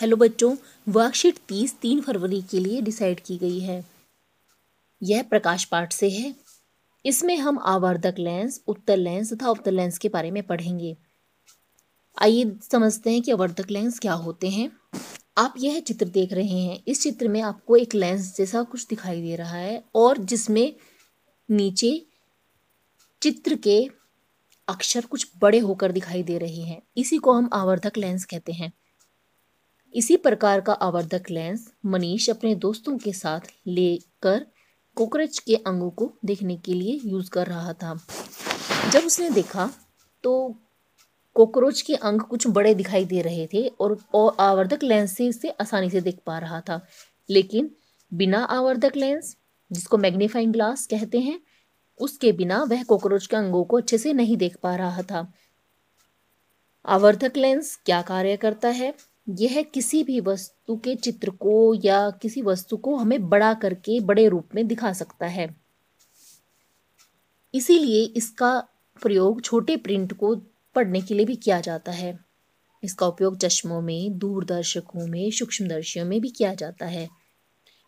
hello बच्चों worksheet तीस तीन फरवरी के लिए डिसाइड की गई है यह प्रकाश पाठ से है इसमें हम आवर्धक लेंस उत्तर लेंस तथा उत्तर लेंस के बारे में पढ़ेंगे आइए समझते हैं कि आवर्धक लेंस क्या होते हैं आप यह चित्र देख रहे हैं इस चित्र में आपको एक लेंस जैसा कुछ दिखाई दे रहा है और जिसमें नीचे चित्र के अक्षर कुछ बड़े होकर दिखाई दे रहे हैं इसी को हम आवर्धक लेंस कहते हैं इसी प्रकार का आवर्धक लेंस मनीष अपने दोस्तों के साथ लेकर कॉकरोच के अंगों को देखने के लिए यूज़ कर रहा था जब उसने देखा तो कॉकरोच के अंग कुछ बड़े दिखाई दे रहे थे और, और आवर्धक लेंस से इसे आसानी से देख पा रहा था लेकिन बिना आवर्धक लेंस जिसको मैग्नीफाइंग ग्लास कहते हैं उसके बिना वह कॉकरोच के अंगों को अच्छे से नहीं देख पा रहा था आवर्धक लेंस क्या कार्य करता है यह किसी भी वस्तु के चित्र को या किसी वस्तु को हमें बड़ा करके बड़े रूप में दिखा सकता है इसीलिए इसका प्रयोग छोटे प्रिंट को पढ़ने के लिए भी किया जाता है इसका उपयोग चश्मों में दूरदर्शकों में सूक्ष्मदर्शियों में भी किया जाता है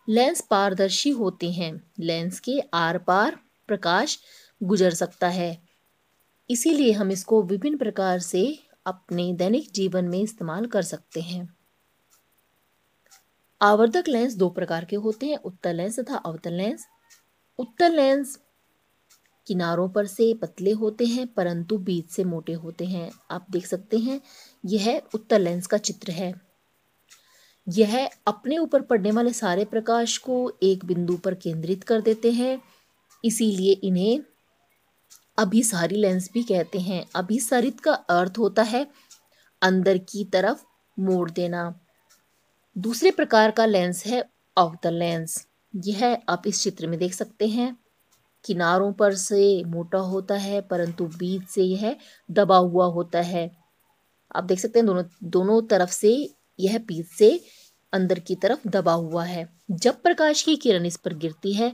लेंस पारदर्शी होते हैं लेंस के आर पार प्रकाश गुजर सकता है इसीलिए हम इसको विभिन्न प्रकार से अपने दैनिक जीवन में इस्तेमाल कर सकते हैं आवर्धक लेंस दो प्रकार के होते हैं उत्तर लेंस तथा अवतल लेंस उत्तर लेंस किनारों पर से पतले होते हैं परंतु बीच से मोटे होते हैं आप देख सकते हैं यह उत्तर लेंस का चित्र है यह अपने ऊपर पड़ने वाले सारे प्रकाश को एक बिंदु पर केंद्रित कर देते हैं इसीलिए इन्हें अभिसारी लेंस भी कहते हैं अभिसरित का अर्थ होता है अंदर की तरफ मोड़ देना दूसरे प्रकार का लेंस है द लेंस यह आप इस चित्र में देख सकते हैं किनारों पर से मोटा होता है परंतु बीच से यह दबा हुआ होता है आप देख सकते हैं दोनों दोनों तरफ से यह बीच से अंदर की तरफ दबा हुआ है जब प्रकाश की किरण इस पर गिरती है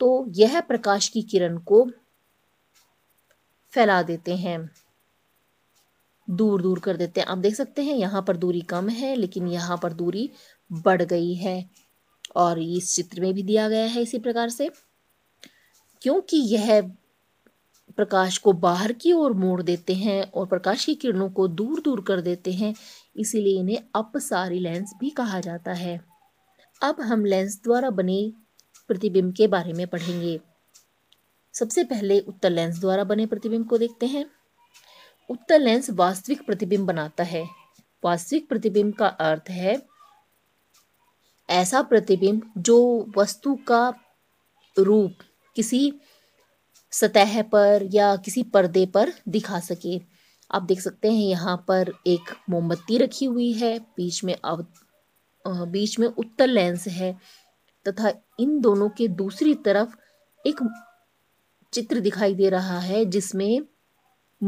तो यह प्रकाश की किरण को फैला देते हैं दूर दूर कर देते हैं आप देख सकते हैं यहाँ पर दूरी कम है लेकिन यहाँ पर दूरी बढ़ गई है और इस चित्र में भी दिया गया है इसी प्रकार से क्योंकि यह प्रकाश को बाहर की ओर मोड़ देते हैं और प्रकाश की किरणों को दूर दूर कर देते हैं इसीलिए इन्हें अपसारी लेंस भी कहा जाता है अब हम लेंस द्वारा बने प्रतिबिंब के बारे में पढ़ेंगे सबसे पहले उत्तर लेंस द्वारा बने प्रतिबिंब को देखते हैं उत्तर लेंस वास्तविक प्रतिबिंब बनाता है वास्तविक प्रतिबिंब का अर्थ है ऐसा प्रतिबिंब जो वस्तु का रूप किसी सतह पर या किसी पर्दे पर दिखा सके आप देख सकते हैं यहाँ पर एक मोमबत्ती रखी हुई है बीच में अव बीच में उत्तर लेंस है तथा इन दोनों के दूसरी तरफ एक चित्र दिखाई दे रहा है जिसमें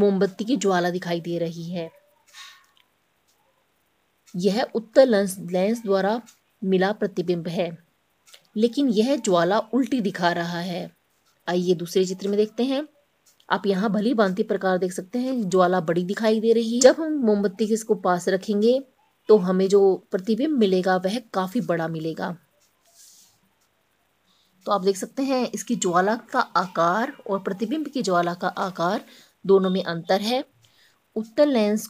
मोमबत्ती की ज्वाला दिखाई दे रही है यह उत्तर लेंस लेंस द्वारा मिला प्रतिबिंब है लेकिन यह ज्वाला उल्टी दिखा रहा है आइए दूसरे चित्र में देखते हैं आप यहाँ भली भांति प्रकार देख सकते हैं ज्वाला बड़ी दिखाई दे रही है जब हम मोमबत्ती के इसको पास रखेंगे तो हमें जो प्रतिबिंब मिलेगा वह काफ़ी बड़ा मिलेगा तो आप देख सकते हैं इसकी ज्वाला का आकार और प्रतिबिंब की ज्वाला का आकार दोनों में अंतर है उत्तर लेंस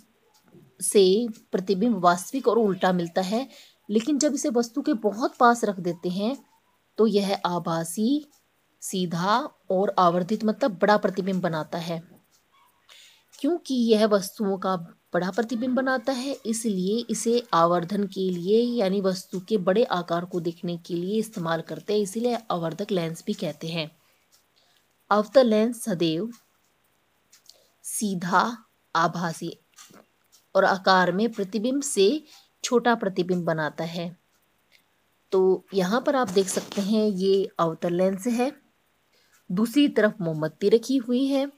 से प्रतिबिंब वास्तविक और उल्टा मिलता है लेकिन जब इसे वस्तु के बहुत पास रख देते हैं तो यह आभासी सीधा और आवर्धित मतलब बड़ा प्रतिबिंब बनाता है क्योंकि यह वस्तुओं का बड़ा प्रतिबिंब बनाता है इसलिए इसे आवर्धन के लिए यानी वस्तु के बड़े आकार को देखने के लिए इस्तेमाल करते हैं इसीलिए आवर्धक लेंस भी कहते हैं अवतल लेंस सदैव सीधा आभासी और आकार में प्रतिबिंब से छोटा प्रतिबिंब बनाता है तो यहाँ पर आप देख सकते हैं ये अवतल लेंस है दूसरी तरफ मोमबत्ती रखी हुई है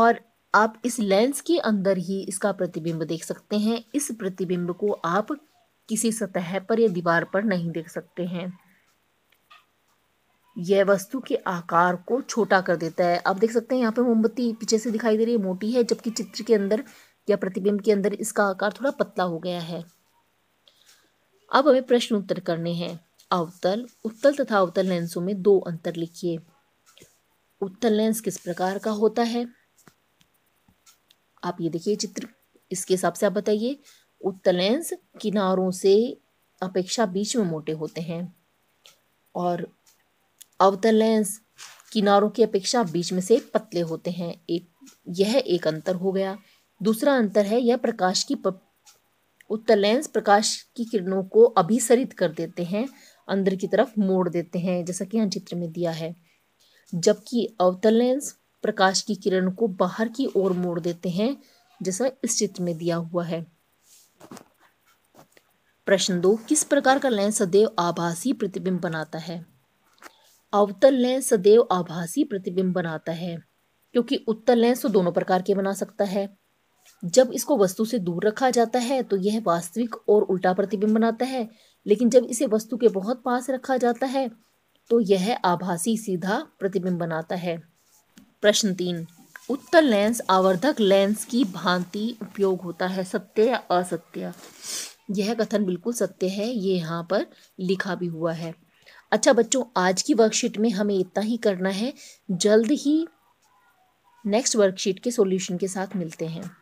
और आप इस लेंस के अंदर ही इसका प्रतिबिंब देख सकते हैं इस प्रतिबिंब को आप किसी सतह पर या दीवार पर नहीं देख सकते हैं यह वस्तु के आकार को छोटा कर देता है आप देख सकते हैं यहाँ पे मोमबत्ती पीछे से दिखाई दे रही है मोटी है जबकि चित्र के अंदर या प्रतिबिंब के अंदर इसका आकार थोड़ा पतला हो गया है अब हमें प्रश्न उत्तर करने हैं अवतल उत्तल तथा अवतल लेंसों में दो अंतर लिखिए उत्तल लेंस किस प्रकार का होता है आप ये देखिए चित्र इसके हिसाब से आप बताइए उत्तलेंस किनारों से अपेक्षा बीच में मोटे होते हैं और अवतलेंस किनारों की अपेक्षा बीच में से पतले होते हैं एक यह एक अंतर हो गया दूसरा अंतर है यह प्रकाश की प... लेंस प्रकाश की किरणों को अभिसरित कर देते हैं अंदर की तरफ मोड़ देते हैं जैसा कि यहाँ चित्र में दिया है जबकि अवतल लेंस प्रकाश की किरण को बाहर की ओर मोड़ देते हैं जैसा इस चित्र में दिया हुआ है प्रश्न दो किस प्रकार का लय सदैव आभासी प्रतिबिंब बनाता है अवतल लय सदैव आभासी प्रतिबिंब बनाता है क्योंकि उत्तल लय तो दोनों प्रकार के बना सकता है जब इसको वस्तु से दूर रखा जाता है तो यह वास्तविक और उल्टा प्रतिबिंब बनाता है लेकिन जब इसे वस्तु के बहुत पास रखा जाता है तो यह आभासी सीधा प्रतिबिंब बनाता है प्रश्न तीन उत्तर लेंस आवर्धक लेंस की भांति उपयोग होता है सत्य या असत्य यह कथन बिल्कुल सत्य है ये यहाँ पर लिखा भी हुआ है अच्छा बच्चों आज की वर्कशीट में हमें इतना ही करना है जल्द ही नेक्स्ट वर्कशीट के सॉल्यूशन के साथ मिलते हैं